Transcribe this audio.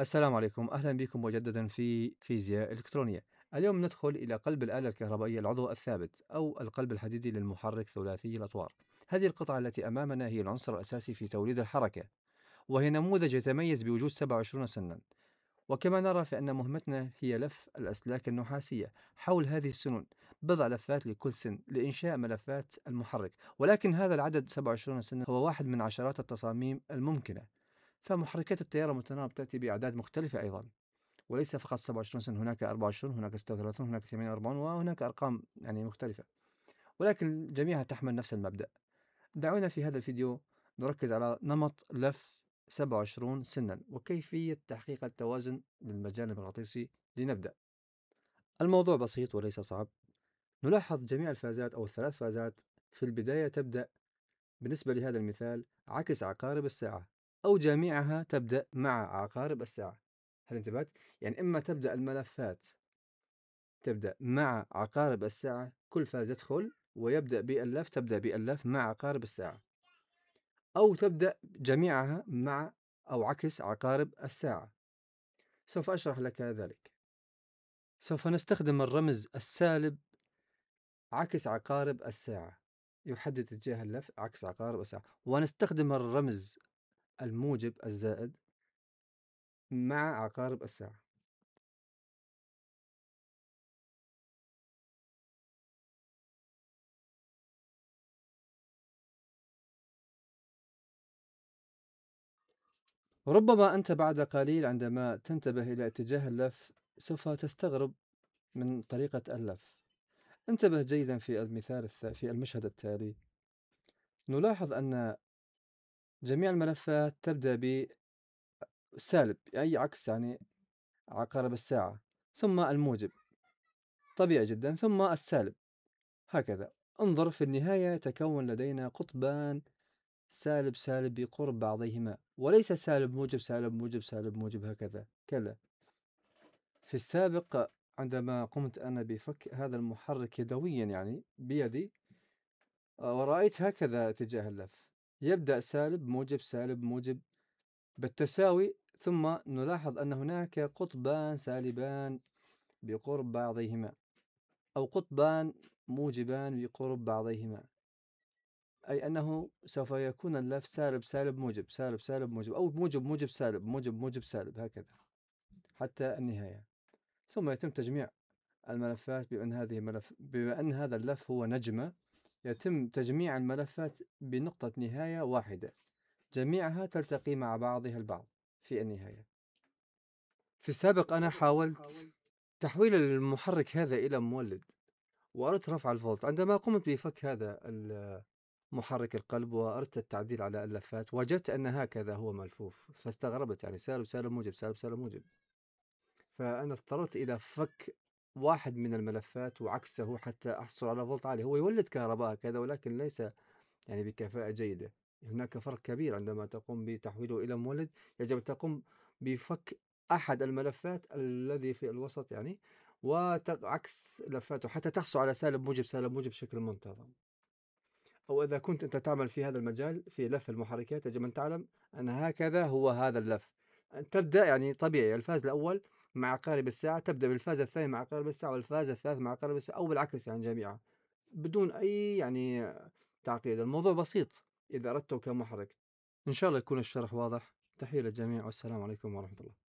السلام عليكم أهلا بكم مجددا في فيزياء إلكترونية اليوم ندخل إلى قلب الآلة الكهربائية العضو الثابت أو القلب الحديدي للمحرك ثلاثي الأطوار هذه القطعة التي أمامنا هي العنصر الأساسي في توليد الحركة وهي نموذج يتميز بوجود 27 سنا وكما نرى فإن مهمتنا هي لف الأسلاك النحاسية حول هذه السنون بضع لفات لكل سن لإنشاء ملفات المحرك ولكن هذا العدد 27 سنا هو واحد من عشرات التصاميم الممكنة فمحركات التيار المتناوب تأتي بأعداد مختلفة أيضا وليس فقط 27 سنة هناك 24 هناك 36 هناك 48 وهناك أرقام يعني مختلفة ولكن جميعها تحمل نفس المبدأ دعونا في هذا الفيديو نركز على نمط لف 27 سنا وكيفية تحقيق التوازن بالمجال المغناطيسي لنبدأ الموضوع بسيط وليس صعب نلاحظ جميع الفازات أو الثلاث فازات في البداية تبدأ بالنسبة لهذا المثال عكس عقارب الساعة أو جميعها تبدأ مع عقارب الساعة هل انتبهت؟ يعني إما تبدأ الملفات تبدأ مع عقارب الساعة كل فاز يدخل ويبدأ بألف تبدأ بألف مع عقارب الساعة أو تبدأ جميعها مع أو عكس عقارب الساعة سوف أشرح لك ذلك سوف نستخدم الرمز السالب عكس عقارب الساعة يحدد اتجاه اللف عكس عقارب الساعة ونستخدم الرمز الموجب الزائد مع عقارب الساعة ربما أنت بعد قليل عندما تنتبه إلى اتجاه اللف سوف تستغرب من طريقة اللف انتبه جيدا في المثال في المشهد التالي نلاحظ أن جميع الملفات تبدأ بسالب أي عكس يعني عقارب الساعة ثم الموجب طبيعي جدا ثم السالب هكذا انظر في النهاية يتكون لدينا قطبان سالب سالب بقرب بعضهما وليس سالب موجب سالب موجب سالب موجب هكذا كلا في السابق عندما قمت أنا بفك هذا المحرك يدويا يعني بيدي آه، ورأيت هكذا اتجاه اللف يبدأ سالب موجب سالب موجب بالتساوي ثم نلاحظ أن هناك قطبان سالبان بقرب بعضهما أو قطبان موجبان بقرب بعضهما أي أنه سوف يكون اللف سالب سالب موجب سالب سالب موجب أو موجب موجب سالب موجب موجب سالب هكذا حتى النهاية ثم يتم تجميع الملفات بأن هذه ملف بما أن هذا اللف هو نجمة يتم تجميع الملفات بنقطة نهاية واحدة جميعها تلتقي مع بعضها البعض في النهاية في السابق أنا حاولت تحويل المحرك هذا إلى مولد وأردت رفع الفولت عندما قمت بفك هذا محرك القلب وأردت التعديل على اللفات وجدت أن هكذا هو ملفوف فاستغربت يعني سالب سالب موجب سالب سالب موجب فأنا اضطررت إلى فك واحد من الملفات وعكسه حتى أحصل على فولت عالي هو يولد كهرباء كذا ولكن ليس يعني بكفاءة جيدة هناك فرق كبير عندما تقوم بتحويله إلى مولد يجب أن تقوم بفك أحد الملفات الذي في الوسط يعني وعكس لفاته حتى تحصل على سالب موجب سالب موجب بشكل منتظم أو إذا كنت أنت تعمل في هذا المجال في لف المحركات يجب أن تعلم أن هكذا هو هذا اللف أن تبدأ يعني طبيعي الفاز الأول مع قارب الساعة تبدأ بالفاز الثاني مع قارب الساعة والفاز الثالث مع قارب الساعة أو بالعكس يعني جميعها بدون أي يعني تعقيد الموضوع بسيط إذا أردته كمحرك إن شاء الله يكون الشرح واضح تحية للجميع والسلام عليكم ورحمة الله